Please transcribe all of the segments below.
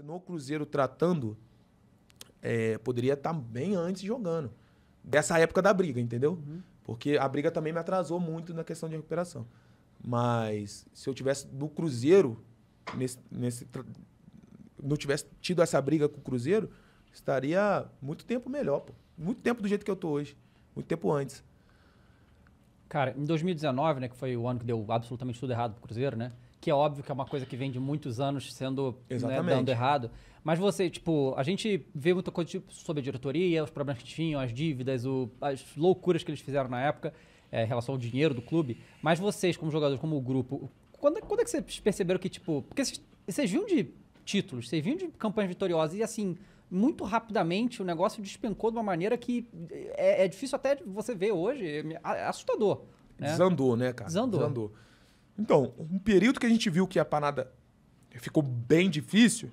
no Cruzeiro tratando, é, poderia estar tá bem antes jogando. Dessa época da briga, entendeu? Uhum. Porque a briga também me atrasou muito na questão de recuperação. Mas se eu tivesse no Cruzeiro, nesse, nesse não tivesse tido essa briga com o Cruzeiro, estaria muito tempo melhor, pô. Muito tempo do jeito que eu tô hoje. Muito tempo antes. Cara, em 2019, né, que foi o ano que deu absolutamente tudo errado pro Cruzeiro, né? que é óbvio que é uma coisa que vem de muitos anos sendo né, dando errado. Mas você, tipo, a gente vê muita coisa tipo, sobre a diretoria, os problemas que tinham, as dívidas, o, as loucuras que eles fizeram na época é, em relação ao dinheiro do clube. Mas vocês, como jogadores, como grupo, quando, quando é que vocês perceberam que, tipo. Porque vocês, vocês vinham de títulos, vocês vinham de campanhas vitoriosas e assim. Muito rapidamente o negócio despencou de uma maneira que é, é difícil até você ver hoje, é assustador. Né? Desandou, né, cara? Desandou. Desandou. Então, um período que a gente viu que a panada ficou bem difícil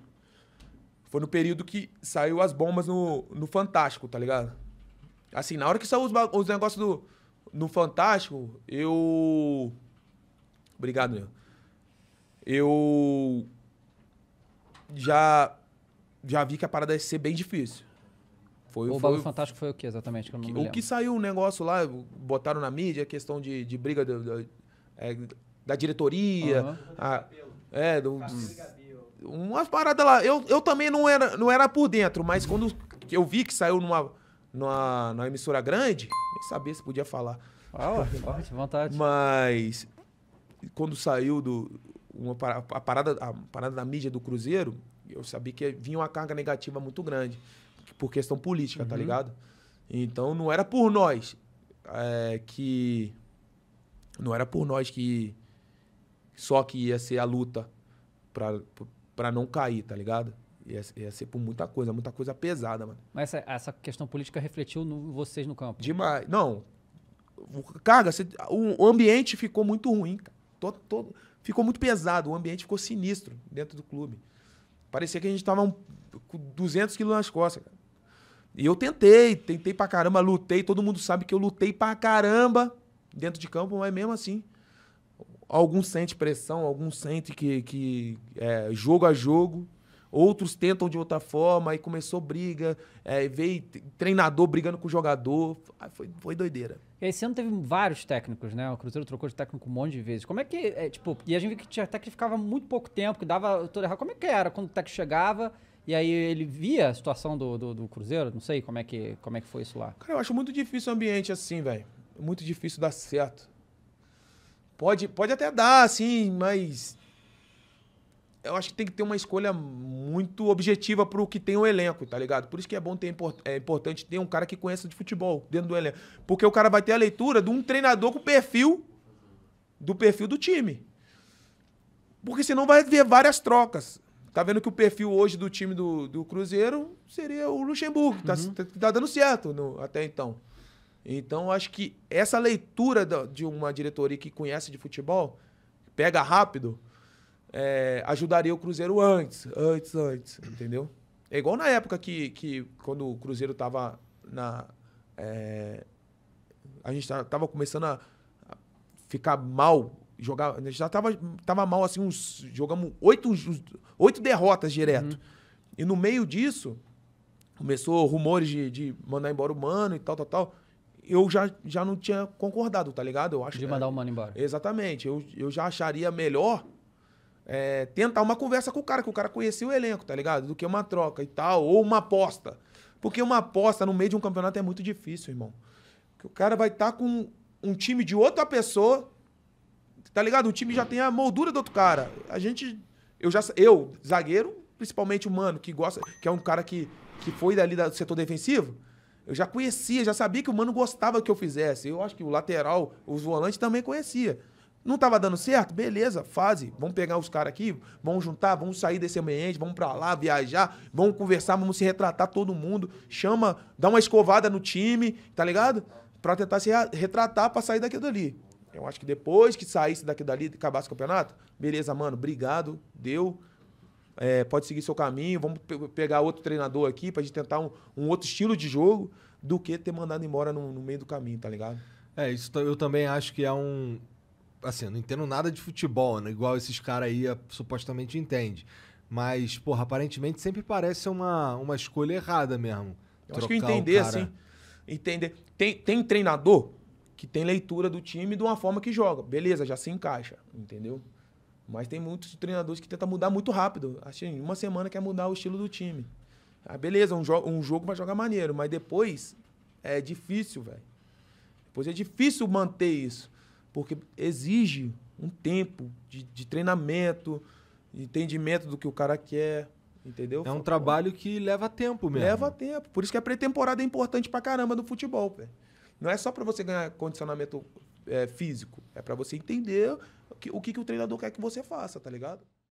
foi no período que saiu as bombas no, no Fantástico, tá ligado? Assim, na hora que saiu os, os negócios do, no Fantástico, eu. Obrigado, meu. Eu. Já. Já vi que a parada ia ser bem difícil. Foi, o foi, Bagulho Fantástico foi o que exatamente? Que o que saiu o um negócio lá, botaram na mídia, a questão de, de briga. De, de, da diretoria. Uhum. A, é, do, umas paradas lá. Eu, eu também não era, não era por dentro, mas quando eu vi que saiu numa, numa, numa emissora grande, nem sabia se podia falar. Ah, forte, vontade. Mas quando saiu do, uma, a, parada, a parada da mídia do Cruzeiro, eu sabia que vinha uma carga negativa muito grande, por questão política, tá uhum. tá ligado? Então não era por nós é, que. Não era por nós que só que ia ser a luta pra, pra não cair, tá ligado? Ia, ia ser por muita coisa, muita coisa pesada, mano. Mas essa, essa questão política refletiu no, vocês no campo? Demais. Não. Carga, você, o ambiente ficou muito ruim. Todo, todo, ficou muito pesado, o ambiente ficou sinistro dentro do clube. Parecia que a gente tava um, 200 quilos nas costas, cara. E eu tentei, tentei pra caramba, lutei. Todo mundo sabe que eu lutei pra caramba dentro de campo, mas mesmo assim, Alguns sentem pressão, alguns sentem que, que é, jogo a jogo. Outros tentam de outra forma, aí começou briga, é, veio treinador brigando com o jogador. Ah, foi, foi doideira. Esse ano teve vários técnicos, né? O Cruzeiro trocou de técnico um monte de vezes. Como é que. É, tipo, e a gente viu que tinha técnico que ficava muito pouco tempo, que dava tudo errado. Como é que era quando o técnico chegava e aí ele via a situação do, do, do Cruzeiro? Não sei como é, que, como é que foi isso lá. Cara, eu acho muito difícil o ambiente assim, velho. Muito difícil dar certo. Pode, pode até dar, assim, mas eu acho que tem que ter uma escolha muito objetiva para o que tem o elenco, tá ligado? Por isso que é bom ter é importante ter um cara que conheça de futebol dentro do elenco, porque o cara vai ter a leitura de um treinador com perfil do perfil do time. Porque senão vai ver várias trocas. Tá vendo que o perfil hoje do time do, do Cruzeiro seria o Luxemburgo, tá, uhum. tá, tá, dando certo no, até então. Então, acho que essa leitura de uma diretoria que conhece de futebol, pega rápido, é, ajudaria o Cruzeiro antes, antes, antes, entendeu? É igual na época que, que quando o Cruzeiro tava na. É, a gente tava começando a ficar mal, jogar. A gente já tava, tava mal, assim, uns. Jogamos oito, oito derrotas direto. Uhum. E no meio disso, começou rumores de, de mandar embora o mano e tal, tal, tal eu já, já não tinha concordado, tá ligado? Eu acho, De mandar é o mano embora. Exatamente. Eu, eu já acharia melhor é, tentar uma conversa com o cara, que o cara conhecia o elenco, tá ligado? Do que uma troca e tal, ou uma aposta. Porque uma aposta no meio de um campeonato é muito difícil, irmão. o cara vai estar tá com um time de outra pessoa, tá ligado? O time já tem a moldura do outro cara. A gente, eu já, eu zagueiro, principalmente o mano que gosta, que é um cara que que foi dali do setor defensivo, eu já conhecia, já sabia que o mano gostava que eu fizesse. Eu acho que o lateral, os volantes também conhecia. Não estava dando certo? Beleza, fase. Vamos pegar os caras aqui, vamos juntar, vamos sair desse ambiente, vamos para lá, viajar, vamos conversar, vamos se retratar todo mundo. Chama, dá uma escovada no time, tá ligado? Para tentar se retratar para sair daquilo dali. Eu acho que depois que saísse daquilo dali, acabasse o campeonato, beleza, mano, obrigado, deu é, pode seguir seu caminho, vamos pe pegar outro treinador aqui pra gente tentar um, um, outro estilo de jogo, do que ter mandado embora no, no meio do caminho, tá ligado? É, isso eu também acho que é um. Assim, eu não entendo nada de futebol, né? igual esses caras aí supostamente entendem. Mas, porra, aparentemente sempre parece uma, uma escolha errada mesmo. Eu acho que entender, cara... assim. Entender. Tem, tem treinador que tem leitura do time de uma forma que joga. Beleza, já se encaixa, entendeu? Mas tem muitos treinadores que tentam mudar muito rápido. Assim, em uma semana quer mudar o estilo do time. Ah, beleza, um, jo um jogo vai jogar maneiro, mas depois é difícil, velho. Depois é difícil manter isso, porque exige um tempo de, de treinamento, entendimento do que o cara quer, entendeu? É um trabalho que leva tempo mesmo. Leva tempo. Por isso que a pré-temporada é importante pra caramba do futebol, velho. Não é só para você ganhar condicionamento é, físico. É para você entender o que, o que, que o treinador quer que você faça, tá ligado?